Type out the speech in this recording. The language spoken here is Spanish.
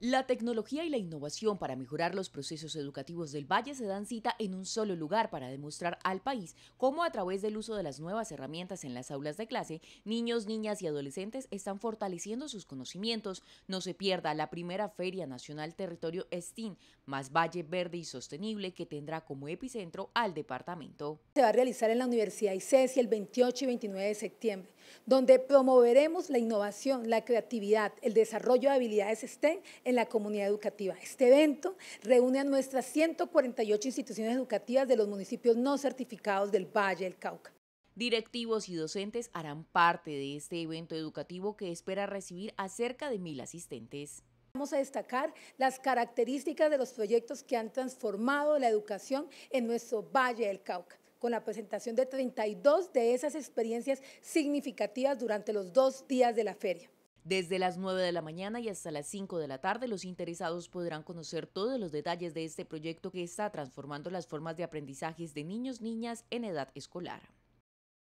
La tecnología y la innovación para mejorar los procesos educativos del Valle se dan cita en un solo lugar para demostrar al país cómo a través del uso de las nuevas herramientas en las aulas de clase, niños, niñas y adolescentes están fortaleciendo sus conocimientos. No se pierda la primera Feria Nacional Territorio STEAM, más Valle Verde y Sostenible, que tendrá como epicentro al departamento. Se va a realizar en la Universidad ICESI el 28 y 29 de septiembre donde promoveremos la innovación, la creatividad, el desarrollo de habilidades STEM en la comunidad educativa. Este evento reúne a nuestras 148 instituciones educativas de los municipios no certificados del Valle del Cauca. Directivos y docentes harán parte de este evento educativo que espera recibir a cerca de mil asistentes. Vamos a destacar las características de los proyectos que han transformado la educación en nuestro Valle del Cauca con la presentación de 32 de esas experiencias significativas durante los dos días de la feria. Desde las 9 de la mañana y hasta las 5 de la tarde, los interesados podrán conocer todos los detalles de este proyecto que está transformando las formas de aprendizajes de niños, niñas en edad escolar.